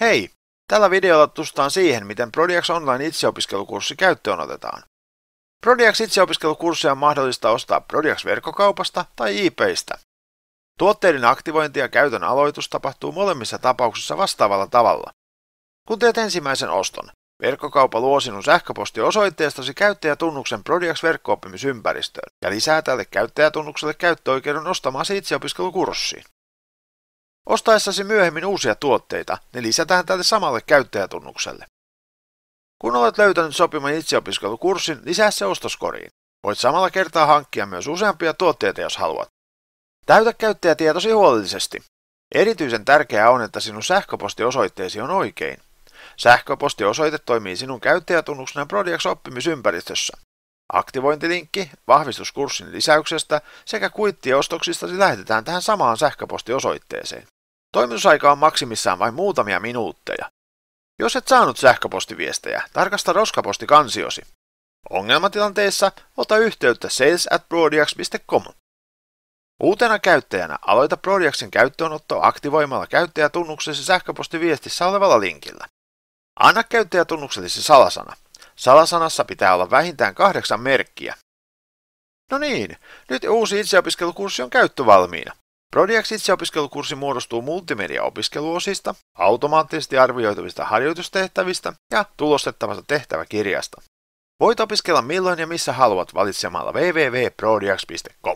Hei! Tällä videolla tutustutaan siihen, miten Prodiax Online itseopiskelukurssi käyttöön otetaan. Prodiax itseopiskelukurssia on mahdollista ostaa Prodiax-verkkokaupasta tai eBaystä. Tuotteiden aktivointi ja käytön aloitus tapahtuu molemmissa tapauksissa vastaavalla tavalla. Kun teet ensimmäisen oston, verkkokauppa luo sinun sähköpostiosoitteestasi käyttäjätunnuksen prodiax verkko ja lisää tälle käyttäjätunnukselle käyttöoikeuden ostamaan itseopiskelukurssiin. Ostaessasi myöhemmin uusia tuotteita, ne lisätään tälle samalle käyttäjätunnukselle. Kun olet löytänyt sopivan itseopiskelukurssin, lisää se ostoskoriin. Voit samalla kertaa hankkia myös useampia tuotteita, jos haluat. Täytä käyttäjätietosi huolellisesti. Erityisen tärkeää on, että sinun sähköpostiosoitteesi on oikein. Sähköpostiosoite toimii sinun käyttäjätunnuksena Prodiax oppimisympäristössä. Aktivointilinkki vahvistuskurssin lisäyksestä sekä kuittiostoksista lähetetään tähän samaan sähköpostiosoitteeseen. Toimitusaika on maksimissaan vain muutamia minuutteja. Jos et saanut sähköpostiviestejä, tarkasta roskapostikansiosi. Ongelmatilanteessa ota yhteyttä sales at Uutena käyttäjänä aloita Prodiaksen käyttöönotto aktivoimalla käyttäjätunnuksesi sähköpostiviestissä olevalla linkillä. Anna käyttäjätunnuksellesi salasana. Salasanassa pitää olla vähintään kahdeksan merkkiä. No niin, nyt uusi itseopiskelukurssi on käyttövalmiina. Prodiaks itseopiskelukurssi muodostuu multimedia-opiskeluosista, automaattisesti arvioitavista harjoitustehtävistä ja tulostettavasta tehtäväkirjasta. Voit opiskella milloin ja missä haluat valitsemalla www.prodiaks.com.